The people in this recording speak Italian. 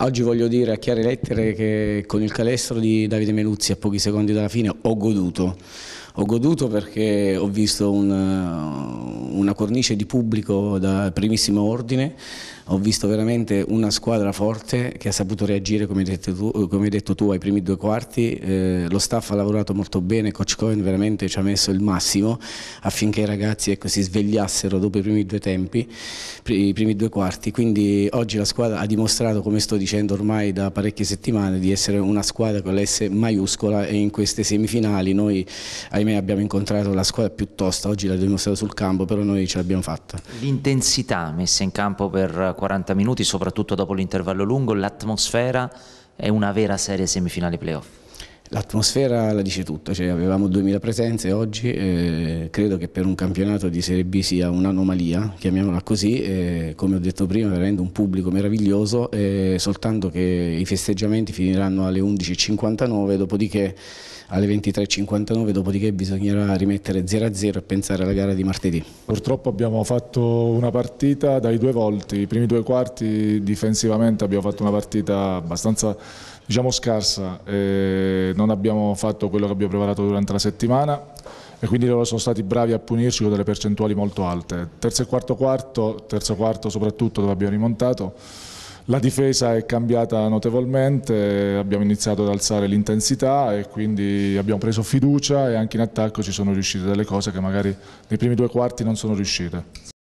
Oggi voglio dire a chiare lettere che con il calestro di Davide Meluzzi a pochi secondi dalla fine ho goduto ho goduto perché ho visto una, una cornice di pubblico da primissimo ordine, ho visto veramente una squadra forte che ha saputo reagire come hai detto tu, hai detto tu ai primi due quarti, eh, lo staff ha lavorato molto bene, Coach Cohen veramente ci ha messo il massimo affinché i ragazzi ecco, si svegliassero dopo i primi due tempi, i primi due quarti, quindi oggi la squadra ha dimostrato come sto dicendo ormai da parecchie settimane di essere una squadra con la S maiuscola e in queste semifinali noi ahimè me abbiamo incontrato la squadra piuttosto, tosta, oggi l'ha dimostrato sul campo, però noi ce l'abbiamo fatta. L'intensità messa in campo per 40 minuti, soprattutto dopo l'intervallo lungo, l'atmosfera è una vera serie semifinale playoff? L'atmosfera la dice tutto, cioè, avevamo 2000 presenze oggi, eh, credo che per un campionato di Serie B sia un'anomalia, chiamiamola così, eh, come ho detto prima veramente un pubblico meraviglioso, eh, soltanto che i festeggiamenti finiranno alle 11.59, dopodiché alle 23.59, dopodiché bisognerà rimettere 0-0 e pensare alla gara di martedì. Purtroppo abbiamo fatto una partita dai due volti, i primi due quarti difensivamente abbiamo fatto una partita abbastanza diciamo, scarsa. E non abbiamo fatto quello che abbiamo preparato durante la settimana e quindi loro sono stati bravi a punirci con delle percentuali molto alte. Terzo e quarto quarto, terzo quarto soprattutto dove abbiamo rimontato, la difesa è cambiata notevolmente, abbiamo iniziato ad alzare l'intensità e quindi abbiamo preso fiducia e anche in attacco ci sono riuscite delle cose che magari nei primi due quarti non sono riuscite.